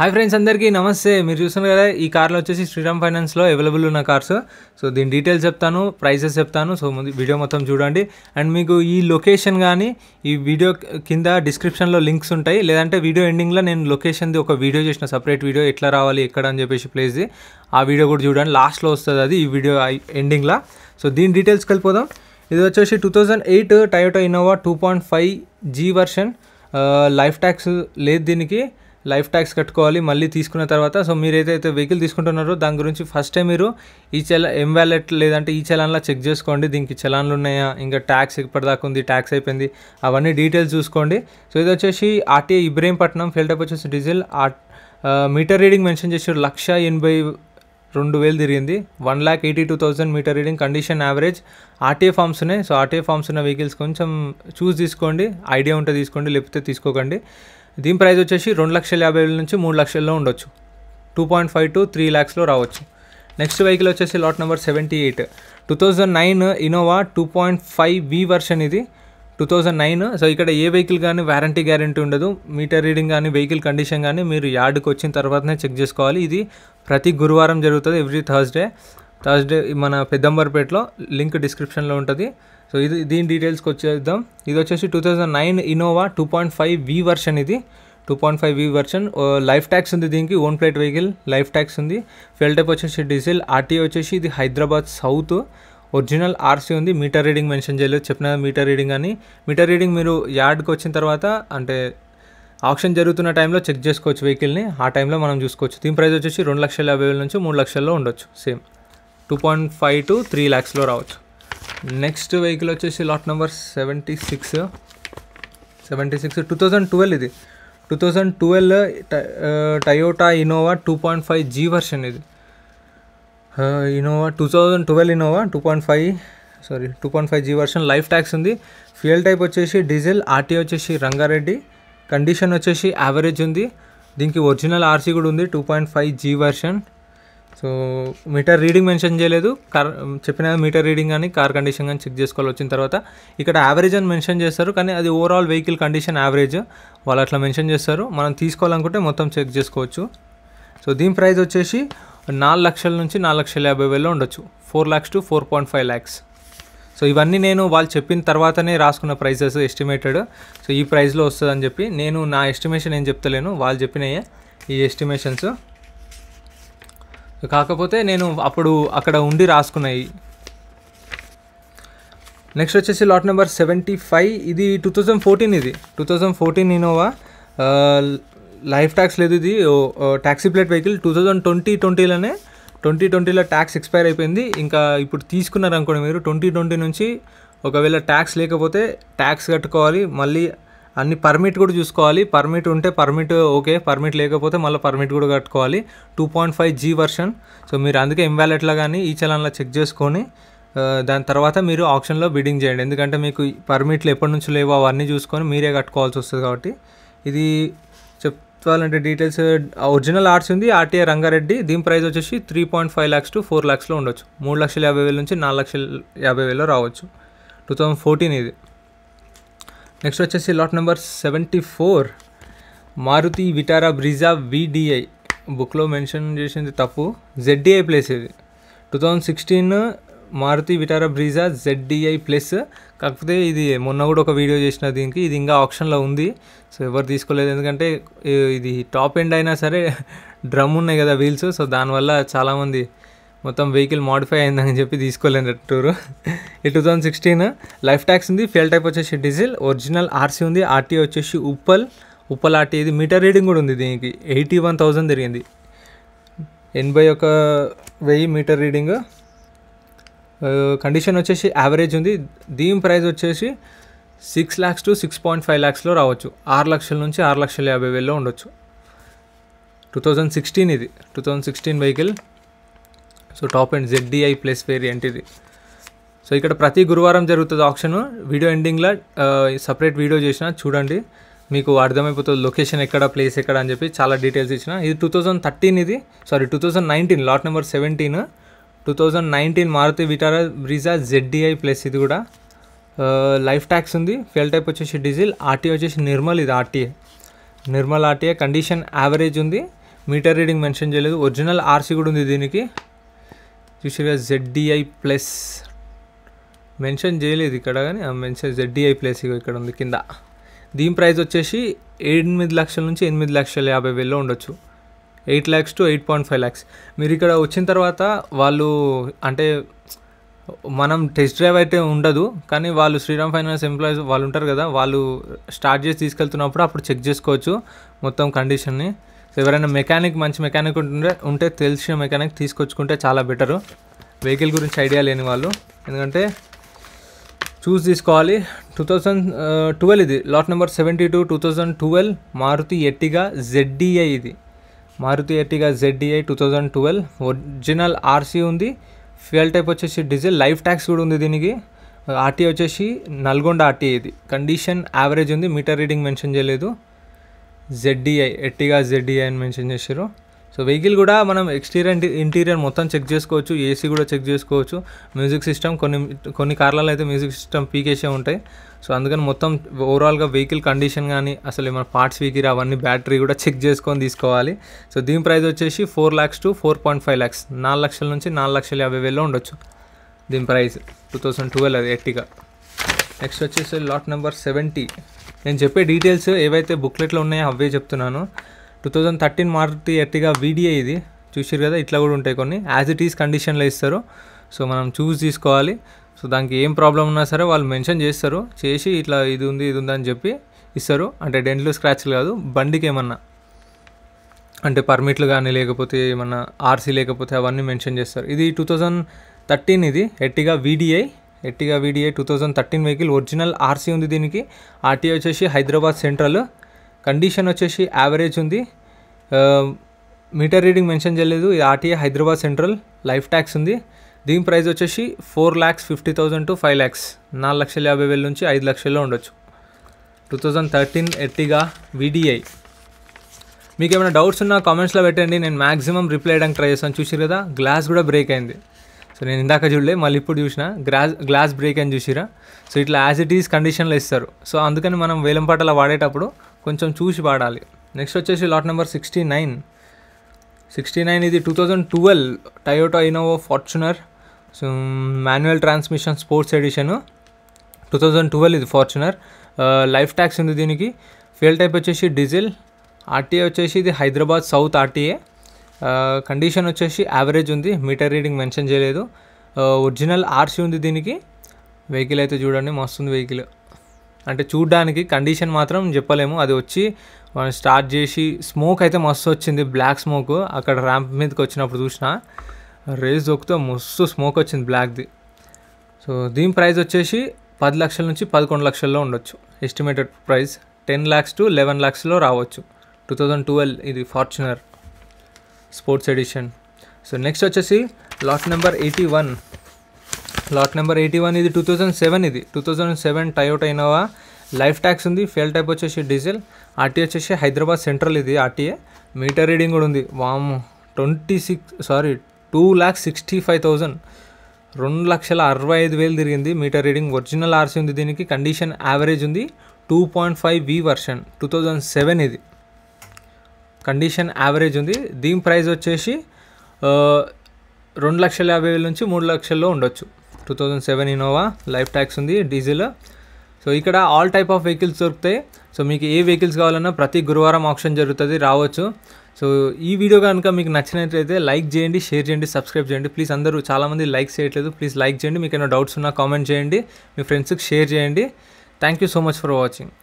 hi friends అందరికీ నమస్తే మీరు చూస్తున్నారు కదా ఈ కార్లో వచ్చేసి శ్రీరామ్ ఫైనాన్స్లో అవైలబుల్ ఉన్న కార్స్ సో దీని డీటెయిల్స్ చెప్తాను ప్రైసెస్ చెప్తాను సో వీడియో మొత్తం చూడండి అండ్ మీకు ఈ లొకేషన్ కానీ ఈ వీడియో కింద డిస్క్రిప్షన్లో లింక్స్ ఉంటాయి లేదంటే వీడియో ఎండింగ్లో నేను లొకేషన్ది ఒక వీడియో చేసిన సపరేట్ వీడియో ఎట్లా రావాలి ఎక్కడ అని చెప్పేసి ప్లేస్ది ఆ వీడియో కూడా చూడండి లాస్ట్లో వస్తుంది అది ఈ వీడియో ఎండింగ్లో సో దీని డీటెయిల్స్కి వెళ్ళిపోదాం ఇది వచ్చేసి two thousand eight Toyota Innova two point five G version life tax లేదు దీనికి లైఫ్ ట్యాక్స్ కట్టుకోవాలి మళ్ళీ తీసుకున్న తర్వాత సో మీరు ఏదైతే వెహికల్ తీసుకుంటున్నారో దాని గురించి ఫస్ట్ మీరు ఈ చల ఎం వ్యాలెట్ లేదంటే ఈ చలాన్లా చెక్ చేసుకోండి దీనికి చలాన్లు ఉన్నాయా ఇంకా ట్యాక్స్ ఎప్పటిదాకా ఉంది ట్యాక్స్ అయిపోయింది అవన్నీ డీటెయిల్స్ చూసుకోండి సో ఇది వచ్చేసి ఆర్టీఏ ఇబ్రహీంపట్నం ఫెల్ట్ అప్ వచ్చేసి డీజిల్ మీటర్ రీడింగ్ మెన్షన్ చేసారు లక్ష ఎనభై రెండు వేలు తిరిగింది one lakh eighty two thousand meter reading condition average RTA forms ఉన్నాయి సో ఆర్టీఏ ఫామ్స్ ఉన్న వెహికల్స్ కొంచెం చూస్ తీసుకోండి ఐడియా ఉంటే తీసుకోండి లేకపోతే తీసుకోకండి దీని ప్రైస్ వచ్చేసి రెండు లక్షల యాభై వేల నుంచి మూడు లక్షల్లో ఉండొచ్చు two point five to three ల్యాక్స్లో రావచ్చు నెక్స్ట్ వెహికల్ వచ్చేసి lot number seventy eight two thousand nine Innova two point five V version ఇది టూ థౌజండ్ నైన్ సో ఇక్కడ ఏ వెహికల్ కానీ వారంటీ గ్యారంటీ ఉండదు మీటర్ రీడింగ్ కానీ వెహికల్ కండిషన్ కానీ మీరు యార్డ్కి వచ్చిన తర్వాతనే చెక్ చేసుకోవాలి ఇది ప్రతి గురువారం జరుగుతుంది ఎవ్రీ థర్స్డే థర్స్డే మన పెద్దంబర్పేటలో లింక్ డిస్క్రిప్షన్లో ఉంటుంది సో ఇది దీని డీటెయిల్స్కి వచ్చేద్దాం ఇది వచ్చేసి two thousand nine Innova two point five V version ఇది two point five V version life tax ఉంది దీనికి own plate vehicle life tax ఉంది ఫెల్ టైప్ వచ్చేసి డీజిల్ ఆర్టీఏ వచ్చేసి ఇది హైదరాబాద్ సౌత్ ఒరిజినల్ ఆర్సీ ఉంది మీటర్ రీడింగ్ మెన్షన్ చేయలేదు చెప్పిన మీటర్ రీడింగ్ అని మీటర్ రీడింగ్ మీరు యార్డ్కి వచ్చిన తర్వాత అంటే ఆప్షన్ జరుగుతున్న టైంలో చెక్ చేసుకోవచ్చు వెహికల్ని ఆ టైంలో మనం చూసుకోవచ్చు దీని ప్రైస్ వచ్చేసి రెండు లక్షల యాభై వేల నుంచి మూడు లక్షల్లో ఉండొచ్చు same two point five to three ల్యాక్స్లో రావచ్చు నెక్స్ట్ వెహికల్ వచ్చేసి lot number seventy six seventy six two thousand twelve ఇది two thousand twelve Toyota Innova two point five G version ఇది Innova two thousand twelve Innova two point five sorry two point five G version life tax ఉంది fuel type వచ్చేసి diesel RT వచ్చేసి Rangareddy condition వచ్చేసి average ఉంది దీనికి original RC కూడా ఉంది two point five G version so meter reading mention చేయలేదు car చెప్పిన మీటర్ రీడింగ్ కానీ కార్ కండిషన్ కానీ చెక్ చేసుకోవాలి వచ్చిన తర్వాత ఇక్కడ యావరేజ్ అని మెన్షన్ చేస్తారు కానీ అది ఓవరాల్ వెహికల్ కండిషన్ యావరేజ్ వాళ్ళు అట్లా మెన్షన్ చేస్తారు మనం తీసుకోవాలనుకుంటే మొత్తం చెక్ చేసుకోవచ్చు సో దీని ప్రైస్ వచ్చేసి నాలుగు లక్షల నుంచి నాలుగు లక్షల యాభై వేలలో ఉండొచ్చు four lakhs to four point five lakhs so ఇవన్నీ నేను వాళ్ళు చెప్పిన తర్వాతనే రాసుకున్న ప్రైసెస్ ఎస్టిమేటెడ్ సో ఈ ప్రైస్లో వస్తుందని చెప్పి నేను నా ఎస్టిమేషన్ ఏం చెప్తలేను వాళ్ళు చెప్పినయే ఈ ఎస్టిమేషన్స్ కాకపోతే నేను అప్పుడు అక్కడ ఉండి రాసుకున్నాయి నెక్స్ట్ వచ్చేసి లాట్ నెంబర్ సెవెంటీ ఫైవ్ ఇది టూ థౌజండ్ ఫోర్టీన్ ఇది two thousand fourteen Innova life tax లేదు ఇది taxi plate vehicle two thousand twenty ట్వంటీలోనే ట్వంటీ ట్వంటీలో ట్యాక్స్ ఎక్స్పైర్ అయిపోయింది ఇంకా ఇప్పుడు తీసుకున్నారు అనుకోండి మీరు ట్వంటీ ట్వంటీ నుంచి ఒకవేళ ట్యాక్స్ లేకపోతే ట్యాక్స్ కట్టుకోవాలి మళ్ళీ అన్ని పర్మిట్ కూడా చూసుకోవాలి పర్మిట్ ఉంటే పర్మిట్ ఓకే పర్మిట్ లేకపోతే మళ్ళీ పర్మిట్ కూడా కట్టుకోవాలి two point five G version so మీరు అందుకే ఇన్వాలెట్లో కానీ ఈ చలాన్లో చెక్ చేసుకొని దాని తర్వాత మీరు ఆప్షన్లో బిడ్డింగ్ చేయండి ఎందుకంటే మీకు పర్మిట్లు ఎప్పటి నుంచి లేవో అవన్నీ చూసుకొని మీరే కట్టుకోవాల్సి వస్తుంది కాబట్టి ఇది చెప్తాలంటే డీటెయిల్స్ ఒరిజినల్ ఆర్ట్స్ ఉంది ఆర్టీఏ రంగారెడ్డి దీని ప్రైస్ వచ్చేసి three point five lakhs to four ల్యాక్స్లో ఉండొచ్చు మూడు లక్షల యాభై వేల నుంచి నాలుగు లక్షల యాభై వేలు రావచ్చు టూ థౌజండ్ ఫోర్టీన్ ఇది నెక్స్ట్ వచ్చేసి lot number seventy four Maruti Vitara Brezza VDI బుక్లో మెన్షన్ చేసింది తప్పు జెడ్డిఐ ప్లేస్ ఇది two thousand sixteen Maruti Vitara Brezza ZDI plus కాకపోతే ఇది మొన్న కూడా ఒక వీడియో చేసిన దీనికి ఇది ఇంకా ఆప్షన్లో ఉంది సో ఎవరు తీసుకోలేదు ఎందుకంటే ఇది టాప్ ఎండ్ అయినా సరే డ్రమ్ ఉన్నాయి కదా వీల్స్ సో దానివల్ల చాలామంది మొత్తం వెహికల్ మాడిఫై అయిందని చెప్పి తీసుకోలేను టూరు ఈ two thousand sixteen life tax ఉంది ఫెయిల్ టైప్ వచ్చేసి డీజిల్ ఒరిజినల్ ఆర్సీ ఉంది ఆర్టీ వచ్చేసి ఉప్పల్ ఉప్పల్ ఆర్టీ ఇది మీటర్ రీడింగ్ కూడా ఉంది దీనికి ఎయిటీ వన్ థౌజండ్ తిరిగింది ఎనభై ఒక వెయ్యి మీటర్ రీడింగ్ కండిషన్ వచ్చేసి యావరేజ్ ఉంది దీని ప్రైస్ వచ్చేసి six lakhs to six point five ల్యాక్స్లో రావచ్చు ఆరు లక్షల నుంచి ఆరు లక్షల యాభై వేల్లో ఉండొచ్చు టూ థౌజండ్ సిక్స్టీన్ ఇది two thousand sixteen vehicle so top and ZDI plus variant ఇది సో ఇక్కడ ప్రతి గురువారం జరుగుతుంది ఆప్షన్ వీడియో ఎండింగ్లో సపరేట్ వీడియో చేసిన చూడండి మీకు అర్థమైపోతుంది లొకేషన్ ఎక్కడ ప్లేస్ ఎక్కడ అని చెప్పి చాలా డీటెయిల్స్ ఇచ్చిన ఇది టూ థౌజండ్ థర్టీన్ ఇది sorry two thousand nineteen lot number seventeen two thousand nineteen Maruti Vitara Brezza ZDI plus ఇది కూడా లైఫ్ ట్యాక్స్ ఉంది ఫెయిల్ టైప్ వచ్చేసి డీజిల్ ఆర్టీఏ వచ్చేసి నిర్మల్ ఇది RTA Nirmal RTA condition average ఉంది మీటర్ రీడింగ్ మెన్షన్ చేయలేదు ఒరిజినల్ ఆర్సీ కూడా ఉంది దీనికి చూసారుగా జెడ్డిఐ ప్లస్ మెన్షన్ చేయలేదు ఇక్కడ కానీ మెన్షన్ జెడ్డిఐ ప్లస్ ఇక్కడ ఉంది కింద దీని ప్రైస్ వచ్చేసి ఎనిమిది లక్షల నుంచి ఎనిమిది లక్షల యాభై వేల్లో ఉండొచ్చు eight lakhs to eight point five lakhs మీరు ఇక్కడ వచ్చిన తర్వాత వాళ్ళు అంటే మనం టెస్ట్ డ్రైవ్ అయితే ఉండదు కానీ వాళ్ళు శ్రీరామ్ ఫైనాన్స్ ఎంప్లాయీస్ వాళ్ళు ఉంటారు కదా వాళ్ళు స్టార్ట్ చేసి తీసుకెళ్తున్నప్పుడు అప్పుడు చెక్ చేసుకోవచ్చు మొత్తం కండిషన్ని సో ఎవరైనా మెకానిక్ మంచి మెకానిక్ ఉంటుంటే ఉంటే తెలిసిన మెకానిక్ తీసుకొచ్చుకుంటే చాలా బెటరు వెహికల్ గురించి ఐడియా లేని వాళ్ళు ఎందుకంటే చూస్ తీసుకోవాలి టూ థౌజండ్ ట్వెల్వ్ ఇది lot number seventy two two thousand twelve Maruti Ertiga ZDI ఇది Maruti Ertiga ZDI two thousand twelve original RC ఉంది ఫ్యూయల్ టైప్ వచ్చేసి డీజిల్ లైఫ్ ట్యాక్స్ కూడా ఉంది దీనికి ఆర్టీ వచ్చేసి నల్గొండ ఆర్టీ ఇది కండిషన్ యావరేజ్ ఉంది మీటర్ రీడింగ్ మెన్షన్ చేయలేదు జెడ్డీఐ ఎట్టిగా జెడ్డీఐ అని మెన్షన్ చేశారు సో వెహికల్ కూడా మనం ఎక్స్టీరియర్ ఇంటీరియర్ మొత్తం చెక్ చేసుకోవచ్చు ఏసీ కూడా చెక్ చేసుకోవచ్చు మ్యూజిక్ సిస్టమ్ కొన్ని కొన్ని కార్లలో అయితే మ్యూజిక్ సిస్టమ్ పీకేసే ఉంటాయి సో అందుకని మొత్తం ఓవరాల్గా వెహికల్ కండిషన్ కానీ అసలు ఏమైనా పార్ట్స్ వీకిరి అవన్నీ బ్యాటరీ కూడా చెక్ చేసుకొని తీసుకోవాలి సో దీని ప్రైస్ వచ్చేసి four lakhs to four point five lakhs నాలుగు లక్షల నుంచి నాలుగు లక్షల యాభై వేలు ఉండొచ్చు దీని ప్రైస్ టూ థౌసండ్ ట్వెల్వ్ అది ఎట్టిగా నెక్స్ట్ వచ్చేసి లాట్ నెంబర్ సెవెంటీ నేను చెప్పే డీటెయిల్స్ ఏవైతే బుక్లెట్లో ఉన్నాయో అవే చెప్తున్నాను two thousand thirteen Maruti Ertiga video ఇది చూసారు కదా ఇట్లా కూడా ఉంటాయి కొన్ని యాజ్ ఇట్ ఈస్ కండిషన్లో ఇస్తారు సో మనం చూస్ తీసుకోవాలి సో దానికి ఏం ప్రాబ్లం ఉన్నా సరే వాళ్ళు మెన్షన్ చేస్తారు చేసి ఇట్లా ఇది ఉంది ఇది ఉంది అని చెప్పి ఇస్తారు అంటే డెంట్లు స్క్రాచ్లు కాదు బండికి ఏమన్నా అంటే పర్మిట్లు కానీ లేకపోతే ఏమన్నా ఆర్సీ లేకపోతే అవన్నీ మెన్షన్ చేస్తారు ఇది టూ థౌజండ్ థర్టీన్ ఇది Ertiga VDI Ertiga VDI two thousand thirteen vehicle original RC ఉంది దీనికి ఆర్టీఏ వచ్చేసి హైదరాబాద్ సెంట్రల్ కండిషన్ వచ్చేసి యావరేజ్ ఉంది మీటర్ రీడింగ్ మెన్షన్ చేయలేదు ఇది RTA Hyderabad central life tax ఉంది దీని ప్రైస్ వచ్చేసి four lakhs fifty thousand to five lakhs నాలుగు లక్షల యాభై వేల నుంచి ఐదు లక్షల్లో ఉండొచ్చు two thousand thirteen Ertiga VDI మీకు ఏమైనా డౌట్స్ ఉన్నా కామెంట్స్లో పెట్టండి నేను మ్యాక్సిమం రిప్లై చేయడానికి ట్రై చేస్తాను చూసి కదా గ్లాస్ కూడా బ్రేక్ అయింది సో నేను ఇందాక చూడలే మళ్ళీ ఇప్పుడు చూసిన గ్లాస్ గ్లాస్ బ్రేక్ అని చూసిరా సో ఇట్లా యాజ్ ఇట్ ఈస్ కండిషన్లో ఇస్తారు సో అందుకని మనం వేలంపాటలో వాడేటప్పుడు కొంచెం చూసి వాడాలి నెక్స్ట్ వచ్చేసి lot number sixty nine sixty nine ఇది two thousand twelve Toyota Innova Fortuner so manual transmission sports edition two thousand twelve ఇది ఫార్చునర్ లైఫ్ ట్యాక్స్ ఉంది దీనికి ఫ్యూల్ టైప్ వచ్చేసి డీజిల్ ఆర్టీఏ వచ్చేసి ఇది హైదరాబాద్ సౌత్ ఆర్టీఏ కండిషన్ వచ్చేసి average ఉంది meter reading mention చేయలేదు ఒరిజినల్ ఆర్సీ ఉంది దీనికి వెహికల్ అయితే చూడండి మస్తు ఉంది వెహికల్ అంటే చూడ్డానికి కండిషన్ మాత్రం చెప్పలేము అది వచ్చి మనం స్టార్ట్ చేసి స్మోక్ అయితే మస్తు వచ్చింది బ్లాక్ స్మోక్ అక్కడ ర్యాంప్ మీదకి వచ్చినప్పుడు చూసిన రేజ్ దొక్కుతో మస్తు స్మోక్ వచ్చింది బ్లాక్ది సో దీని ప్రైస్ వచ్చేసి పది లక్షల నుంచి పదకొండు లక్షల్లో ఉండొచ్చు estimated price ten lakhs to eleven ల్యాక్స్లో రావచ్చు టూ థౌజండ్ ట్వెల్వ్ ఇది Fortuner sports edition so next వచ్చేసి lot number eighty one lot number eighty one ఇది టూ థౌజండ్ సెవెన్ ఇది టూ థౌజండ్ సెవెన్ టయోటా అయినవా లైఫ్ ట్యాక్స్ ఉంది ఫెయిల్ టైప్ వచ్చేసి diesel RT వచ్చేసి హైదరాబాద్ సెంట్రల్ ఇది ఆర్టీఏ మీటర్ రీడింగ్ కూడా ఉంది వామ్ twenty six sorry two lakh sixty five thousand రెండు లక్షల అరవై ఐదు వేలు తిరిగింది మీటర్ రీడింగ్ ఒరిజినల్ ఆర్సీ ఉంది దీనికి కండిషన్ యావరేజ్ ఉంది two point five V version two thousand seven ఇది కండిషన్ యావరేజ్ ఉంది దీని ప్రైస్ వచ్చేసి రెండు లక్షల యాభై వేల నుంచి మూడు లక్షల్లో ఉండొచ్చు two thousand seven Innova life tax ఉంది డీజిల్ సో ఇక్కడ ఆల్ టైప్ ఆఫ్ వెహికల్స్ దొరుకుతాయి సో మీకు ఏ వెహికల్స్ కావాలన్నా ప్రతి గురువారం ఆప్షన్ జరుగుతుంది రావచ్చు సో ఈ వీడియో కనుక మీకు నచ్చినట్లయితే లైక్ చేయండి షేర్ చేయండి సబ్స్క్రైబ్ చేయండి ప్లీజ్ అందరూ చాలామంది లైక్ చేయట్లేదు ప్లీజ్ లైక్ చేయండి మీకు ఏమైనా డౌట్స్ ఉన్నా కామెంట్ చేయండి మీ ఫ్రెండ్స్కి షేర్ చేయండి thank you so much for watching